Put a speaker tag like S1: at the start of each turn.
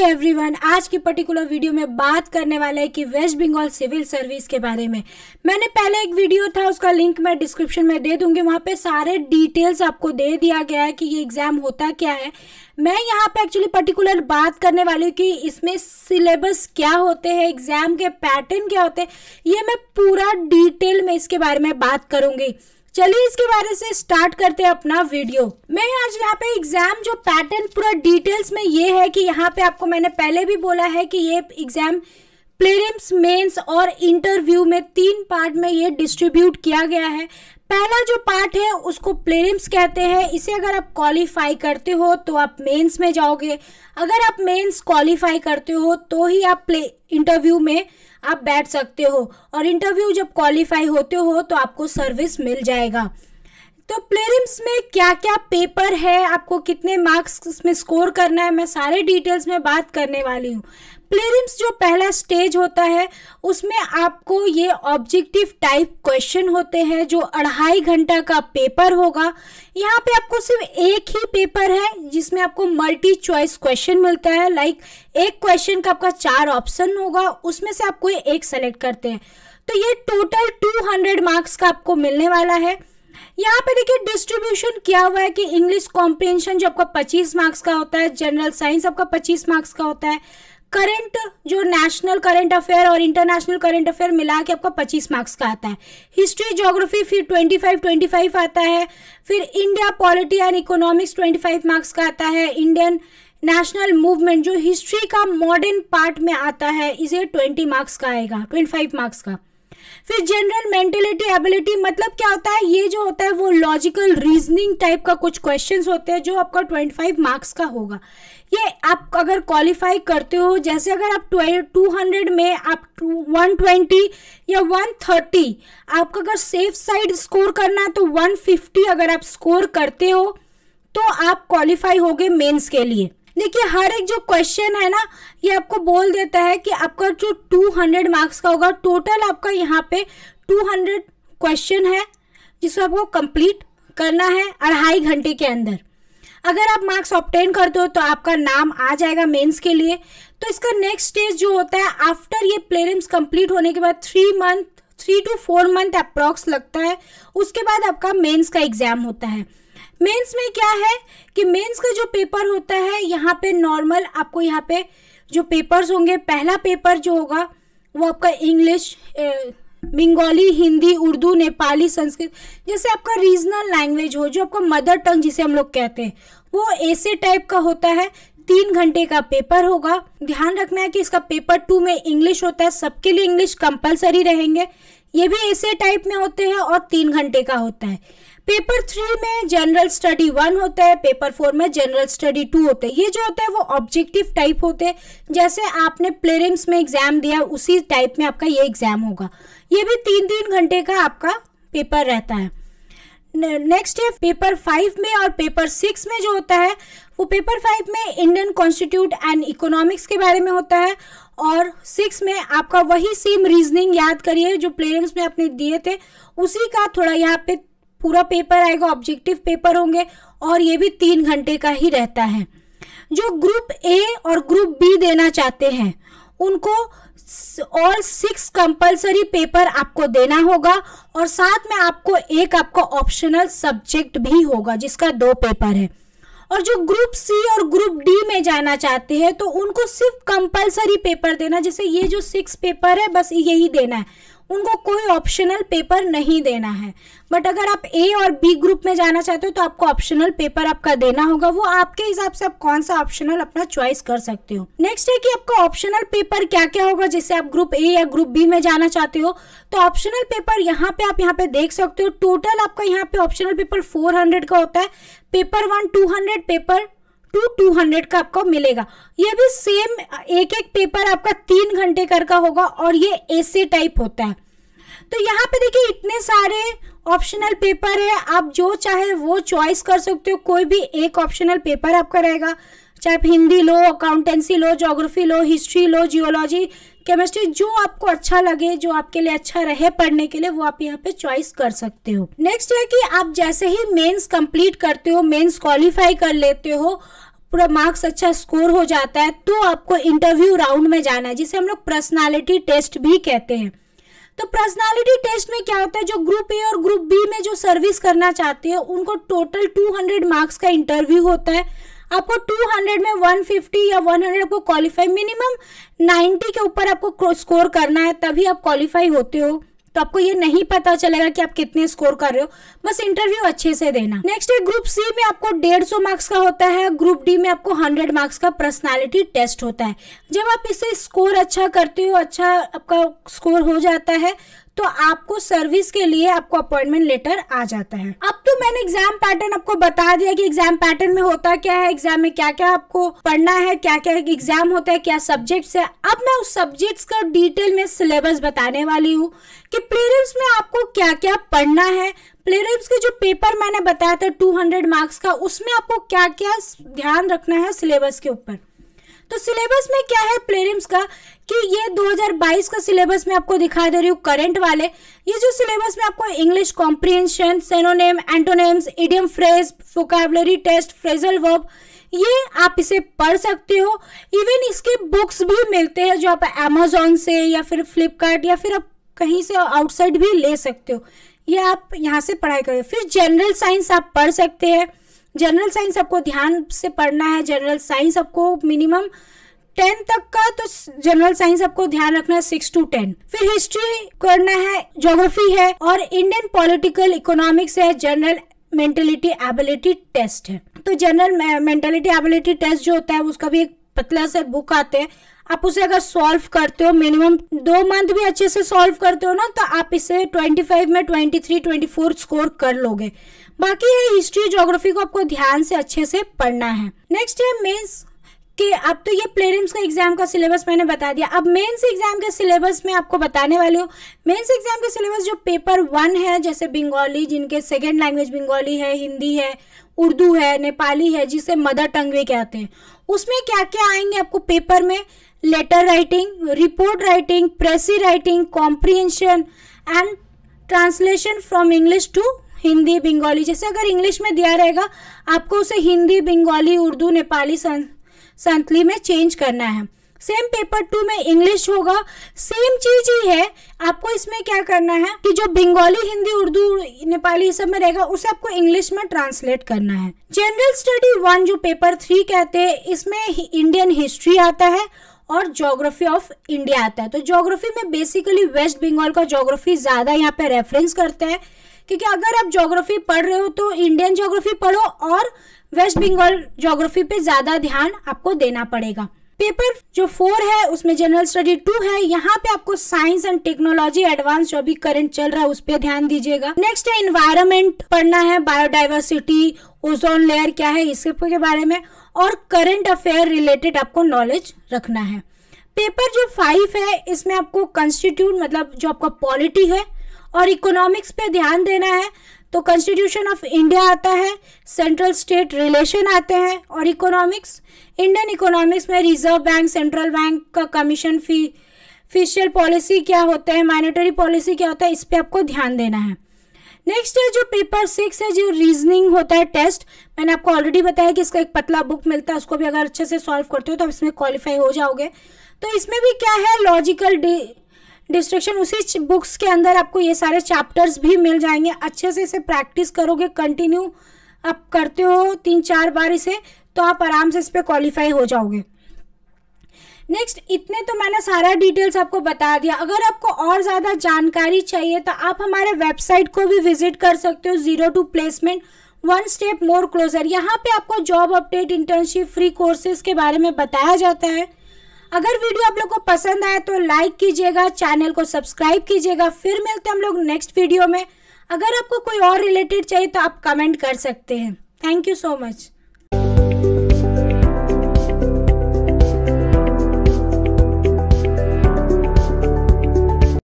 S1: hi everyone आज की particular video में बात करने वाले हैं कि वेस्ट बंगाल सिविल सर्विस के बारे में मैंने पहले एक वीडियो था उसका लिंक मैं डिस्क्रिप्शन में दे दूंगी वहां पे सारे डिटेल्स आपको दे दिया गया है कि ये एग्ज़ाम होता क्या है मैं यहाँ पे एक्चुअली पर्टिकुलर बात करने वाली हूँ कि इसमें सिलेबस क्या होते हैं एग्ज़ाम के पैटर्न क्या होते हैं ये मैं पूरा डिटेल में इसके बारे में बात करूंगी चलिए इसके बारे से स्टार्ट करते हैं अपना वीडियो मैं आज यहाँ पे एग्जाम जो पैटर्न पूरा डिटेल्स में ये है कि यहाँ पे आपको मैंने पहले भी बोला है कि ये एग्जाम प्लेरिम्स मेंस और इंटरव्यू में तीन पार्ट में ये डिस्ट्रीब्यूट किया गया है पहला जो पार्ट है उसको प्लेरिम्स कहते हैं इसे अगर आप क्वालिफाई करते हो तो आप मेंस में जाओगे अगर आप मेंस क्वालिफाई करते हो तो ही आप प्ले इंटरव्यू में आप बैठ सकते हो और इंटरव्यू जब क्वालिफाई होते हो तो आपको सर्विस मिल जाएगा तो प्लेरिम्स में क्या क्या पेपर है आपको कितने मार्क्स में स्कोर करना है मैं सारे डिटेल्स में बात करने वाली हूँ प्रीलिम्स जो पहला स्टेज होता है उसमें आपको ये ऑब्जेक्टिव टाइप क्वेश्चन होते हैं जो अढ़ाई घंटा का पेपर होगा यहाँ पे आपको सिर्फ एक ही पेपर है जिसमें आपको मल्टी चॉइस क्वेश्चन मिलता है लाइक एक क्वेश्चन का आपका चार ऑप्शन होगा उसमें से आपको एक सेलेक्ट करते हैं तो ये टोटल टू मार्क्स का आपको मिलने वाला है यहाँ पे देखिए डिस्ट्रीब्यूशन क्या हुआ है कि इंग्लिश कॉम्प्रिहेंशन जो आपका 25 मार्क्स का होता है जनरल साइंस आपका 25 मार्क्स का होता है करंट जो नेशनल करंट अफेयर और इंटरनेशनल करंट अफेयर मिला के आपका 25 मार्क्स का आता है हिस्ट्री ज्योग्राफी फिर 25 25 आता है फिर India polity and economics 25 marks का आता है इंडियन नेशनल मूवमेंट जो हिस्ट्री का मॉडर्न पार्ट में आता है इसे 20 मार्क्स का आएगा 25 मार्क्स का फिर जनरल मेंटेलिटी एबिलिटी मतलब क्या होता है ये जो होता है वो लॉजिकल रीजनिंग टाइप का कुछ क्वेश्चंस होते हैं जो आपका 25 मार्क्स का होगा ये आप अगर क्वालिफाई करते हो जैसे अगर आप टू हंड्रेड में आप वन ट्वेंटी या वन थर्टी आपका अगर सेफ साइड स्कोर करना है तो वन फिफ्टी अगर आप स्कोर करते हो तो आप क्वालिफाई हो गए मेन्स के लिए देखिए हर एक जो क्वेश्चन है ना ये आपको बोल देता है कि आपका जो 200 मार्क्स का होगा टोटल आपका यहाँ पे 200 क्वेश्चन है जिसको आपको कंप्लीट करना है अढ़ाई घंटे के अंदर अगर आप मार्क्स ऑप्टेन करते हो तो आपका नाम आ जाएगा मेंस के लिए तो इसका नेक्स्ट स्टेज जो होता है आफ्टर ये प्लेरिम्स कंप्लीट होने के बाद three month three two four month approx लगता है उसके बाद आपका मेंस का एग्जाम होता है मेंस में क्या है कि मेंस का जो पेपर होता है यहाँ पे नॉर्मल आपको यहाँ पे जो पेपर्स होंगे पहला पेपर जो होगा वो आपका इंग्लिश बंगाली हिंदी उर्दू नेपाली संस्कृत जैसे आपका रीजनल लैंग्वेज हो जो आपका मदर टंग जिसे हम लोग कहते हैं वो ऐसे टाइप का होता है तीन घंटे का पेपर होगा ध्यान रखना है कि इसका पेपर टू में इंग्लिश होता है सबके लिए इंग्लिश कंपलसरी रहेंगे ये भी ऐसे टाइप में होते हैं और तीन घंटे का होता है पेपर थ्री में जनरल स्टडी वन होता है पेपर फोर में जनरल स्टडी टू होता है ये जो होता है वो ऑब्जेक्टिव टाइप होते हैं जैसे आपने प्लेरिम्स में एग्जाम दिया उसी टाइप में आपका ये एग्जाम होगा ये भी तीन तीन घंटे का आपका पेपर रहता है नेक्स्ट है पेपर फाइव में और पेपर सिक्स में जो होता है वो पेपर फाइव में इंडियन कॉन्स्टिट्यूट एंड इकोनॉमिक्स के बारे में होता है और सिक्स में आपका वही सेम रीजनिंग याद करिए जो प्लेयर्स में आपने दिए थे उसी का थोड़ा यहाँ पे पूरा पेपर आएगा ऑब्जेक्टिव पेपर होंगे और ये भी तीन घंटे का ही रहता है जो ग्रुप ए और ग्रुप बी देना चाहते हैं उनको और सिक्स कंपलसरी पेपर आपको देना होगा और साथ में आपको एक आपका ऑप्शनल सब्जेक्ट भी होगा जिसका दो पेपर है और जो ग्रुप सी और ग्रुप डी में जाना चाहते हैं तो उनको सिर्फ कंपलसरी पेपर देना जैसे ये जो सिक्स पेपर है बस यही देना है उनको कोई ऑप्शनल पेपर नहीं देना है बट अगर आप ए और बी ग्रुप में जाना चाहते हो तो आपको ऑप्शनल पेपर आपका देना होगा वो आपके हिसाब से आप कौन सा ऑप्शनल अपना चॉइस कर सकते हो नेक्स्ट है कि आपका ऑप्शनल पेपर क्या क्या होगा जैसे आप ग्रुप ए या ग्रुप बी में जाना चाहते हो तो ऑप्शनल पेपर यहाँ पे आप यहाँ पे देख सकते हो टोटल आपका यहाँ पे ऑप्शनल पेपर फोर का होता है paper one two paper two two hundred का आपको मिलेगा ये भी सेम एक एक पेपर आपका तीन घंटे कर का होगा और ये ऐसे टाइप होता है तो यहाँ पे देखिए इतने सारे ऑप्शनल पेपर है आप जो चाहे वो चॉइस कर सकते हो कोई भी एक ऑप्शनल पेपर आपका रहेगा चाहे आप हिंदी लो अकाउंटेंसी लो जोग्राफी लो हिस्ट्री लो जियोलॉजी केमिस्ट्री जो आपको अच्छा लगे जो आपके लिए अच्छा रहे पढ़ने के लिए वो आप यहाँ पे चॉइस कर सकते हो नेक्स्ट है कि आप जैसे ही मेंस कंप्लीट करते हो मेंस क्वालिफाई कर लेते हो पूरा मार्क्स अच्छा स्कोर हो जाता है तो आपको इंटरव्यू राउंड में जाना है जिसे हम लोग पर्सनैलिटी टेस्ट भी कहते हैं तो पर्सनालिटी टेस्ट में क्या होता है जो ग्रुप ए और ग्रुप बी में जो सर्विस करना चाहते हैं उनको टोटल 200 मार्क्स का इंटरव्यू होता है आपको 200 में 150 या 100 आपको क्वालिफाई मिनिमम 90 के ऊपर आपको स्कोर करना है तभी आप क्वालिफाई होते हो तो आपको ये नहीं पता चलेगा कि आप कितने स्कोर कर रहे हो बस इंटरव्यू अच्छे से देना नेक्स्ट है ग्रुप सी में आपको डेढ़ सौ मार्क्स का होता है ग्रुप डी में आपको हंड्रेड मार्क्स का पर्सनालिटी टेस्ट होता है जब आप इसे स्कोर अच्छा करते हो अच्छा आपका स्कोर हो जाता है तो आपको सर्विस के लिए आपको अपॉइंटमेंट लेटर आ जाता है अब मैंने एग्जाम पैटर्न आपको बता दिया कि एग्जाम पैटर्न में होता क्या है एग्जाम में क्या क्या आपको पढ़ना है क्या क्या एग्जाम होता है क्या सब्जेक्ट्स है अब मैं उस सब्जेक्ट्स का डिटेल में सिलेबस बताने वाली हूँ कि प्रीलिम्स में आपको क्या क्या पढ़ना है प्लेरिप्स के जो पेपर मैंने बताया था 200 मार्क्स का उसमें आपको क्या क्या ध्यान रखना है सिलेबस के ऊपर तो सिलेबस में क्या है प्लेरिम्स का कि ये 2022 का सिलेबस में आपको दिखा दे रही हूँ करंट वाले ये जो सिलेबस में आपको English comprehension synonym antonyms idiom phrase vocabulary test phrasal verb ये आप इसे पढ़ सकते हो इवन इसके बुक्स भी मिलते हैं जो आप अमेजोन से या फिर फ्लिपकार्ट या फिर आप कहीं से आउटसाइड भी ले सकते हो ये आप यहाँ से पढ़ाई करें फिर जनरल साइंस आप पढ़ सकते हैं जनरल साइंस आपको ध्यान से पढ़ना है जनरल साइंस आपको मिनिमम टेन तक का तो जनरल साइंस आपको ध्यान रखना है सिक्स टू टेन फिर हिस्ट्री करना है ज्योग्राफी है और इंडियन पॉलिटिकल इकोनॉमिक्स है जनरल मेंटेलिटी एबिलिटी टेस्ट है तो जनरल मेंटेलिटी एबिलिटी टेस्ट जो होता है उसका भी एक पतला सा बुक आते हैं आप उसे अगर सॉल्व करते हो मिनिमम दो मंथ भी अच्छे से सॉल्व करते हो ना तो आप इसे 25 में 23, 24 स्कोर कर लोगे बाकी ये हिस्ट्री ज्योग्राफी को आपको ध्यान से अच्छे से पढ़ना है नेक्स्ट है मेन्स कि अब तो ये प्लेरिम्स का एग्जाम का सिलेबस मैंने बता दिया अब मेंस एग्जाम के सिलेबस में आपको बताने वाली हूँ मेंस एग्जाम के सिलेबस जो पेपर वन है जैसे बंगाली जिनके सेकेंड लैंग्वेज बंगाली है हिंदी है उर्दू है नेपाली है जिसे मदर टंग भी कहते हैं उसमें क्या क्या आएंगे आपको पेपर में letter writing, report writing, précis writing, comprehension and translation from English to Hindi Bengali जैसे अगर इंग्लिश में दिया रहेगा आपको उसे हिंदी बंगाली उर्दू नेपाली संतली में चेंज करना है सेम पेपर टू में इंग्लिश होगा सेम चीज ही है आपको इसमें क्या करना है कि जो बंगाली हिंदी उर्दू नेपाली सब में रहेगा उसे आपको इंग्लिश में ट्रांसलेट करना है जनरल स्टडी वन जो पेपर थ्री कहते हैं इसमें इंडियन हिस्ट्री आता है और जोग्राफी ऑफ इंडिया आता है तो जोग्राफी में बेसिकली वेस्ट बंगाल का जोग्राफी ज़्यादा यहाँ पे रेफरेंस करते हैं क्योंकि अगर आप जोग्राफी पढ़ रहे हो तो इंडियन जोग्राफी पढ़ो और वेस्ट बंगाल जोग्राफी पे ज़्यादा ध्यान आपको देना पड़ेगा पेपर जो फोर है उसमें जनरल स्टडी टू है यहाँ पे आपको साइंस एंड टेक्नोलॉजी एडवांस जो अभी करंट चल रहा है उस पर ध्यान दीजिएगा नेक्स्ट है इन्वायरमेंट पढ़ना है बायोडाइवर्सिटी ओजोन लेयर क्या है इसके बारे में और करंट अफेयर रिलेटेड आपको नॉलेज रखना है पेपर जो फाइव है इसमें आपको कंस्टिट्यूट मतलब जो आपका पॉलिटी है और इकोनॉमिक्स पे ध्यान देना है तो कॉन्स्टिट्यूशन ऑफ इंडिया आता है सेंट्रल स्टेट रिलेशन आते हैं और इकोनॉमिक्स इंडियन इकोनॉमिक्स में रिजर्व बैंक सेंट्रल बैंक का कमीशन फी फिशियल पॉलिसी क्या होता है मॉनेटरी पॉलिसी क्या होता है इस पर आपको ध्यान देना है नेक्स्ट है जो पेपर सिक्स है जो रीजनिंग होता है टेस्ट मैंने आपको ऑलरेडी बताया कि इसका एक पतला बुक मिलता है उसको भी अगर अच्छे से सॉल्व करते हो तो आप इसमें क्वालिफाई हो जाओगे तो इसमें भी क्या है लॉजिकल डिस्ट्रक्शन उसी बुक्स के अंदर आपको ये सारे चैप्टर्स भी मिल जाएंगे अच्छे से इसे प्रैक्टिस करोगे कंटिन्यू आप करते हो तीन चार बार इसे तो आप आराम से इस पर क्वालिफाई हो जाओगे नेक्स्ट इतने तो मैंने सारा डिटेल्स आपको बता दिया अगर आपको और ज़्यादा जानकारी चाहिए तो आप हमारे वेबसाइट को भी विजिट कर सकते हो zero to placement one step more closer यहाँ पे आपको job update internship free courses के बारे में बताया जाता है अगर वीडियो आप लोग को पसंद आया तो लाइक कीजिएगा चैनल को सब्सक्राइब कीजिएगा फिर मिलते हम लोग नेक्स्ट वीडियो में अगर आपको कोई और रिलेटेड चाहिए तो आप कमेंट कर सकते हैं थैंक यू सो मच